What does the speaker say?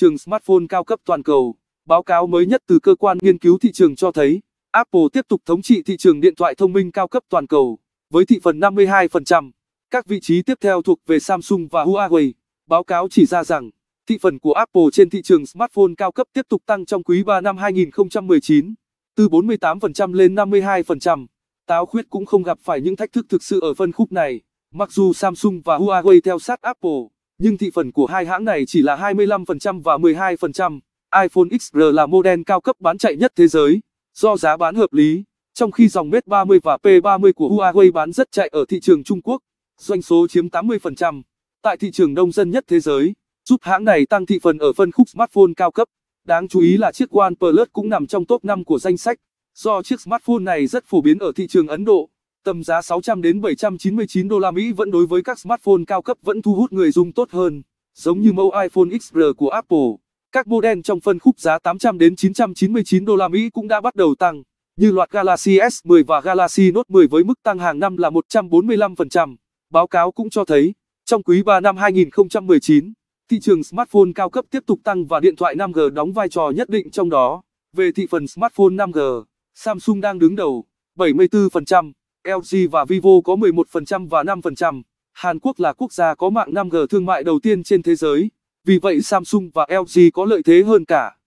trường smartphone cao cấp toàn cầu. Báo cáo mới nhất từ cơ quan nghiên cứu thị trường cho thấy, Apple tiếp tục thống trị thị trường điện thoại thông minh cao cấp toàn cầu, với thị phần 52%. Các vị trí tiếp theo thuộc về Samsung và Huawei. Báo cáo chỉ ra rằng, thị phần của Apple trên thị trường smartphone cao cấp tiếp tục tăng trong quý 3 năm 2019, từ 48% lên 52%. Táo khuyết cũng không gặp phải những thách thức thực sự ở phân khúc này, mặc dù Samsung và Huawei theo sát Apple nhưng thị phần của hai hãng này chỉ là 25% và 12%. iPhone XR là model cao cấp bán chạy nhất thế giới, do giá bán hợp lý, trong khi dòng Mate 30 và P30 của Huawei bán rất chạy ở thị trường Trung Quốc, doanh số chiếm 80%, tại thị trường đông dân nhất thế giới, giúp hãng này tăng thị phần ở phân khúc smartphone cao cấp. Đáng chú ý là chiếc OnePlus cũng nằm trong top 5 của danh sách, do chiếc smartphone này rất phổ biến ở thị trường Ấn Độ tầm giá 600 đến 799 đô la Mỹ vẫn đối với các smartphone cao cấp vẫn thu hút người dùng tốt hơn, giống như mẫu iPhone XR của Apple. Các model trong phân khúc giá 800 đến 999 đô la Mỹ cũng đã bắt đầu tăng, như loạt Galaxy S10 và Galaxy Note 10 với mức tăng hàng năm là 145%. Báo cáo cũng cho thấy, trong quý 3 năm 2019, thị trường smartphone cao cấp tiếp tục tăng và điện thoại 5G đóng vai trò nhất định trong đó. Về thị phần smartphone 5G, Samsung đang đứng đầu, 74%. LG và Vivo có 11% và 5%. Hàn Quốc là quốc gia có mạng 5G thương mại đầu tiên trên thế giới, vì vậy Samsung và LG có lợi thế hơn cả.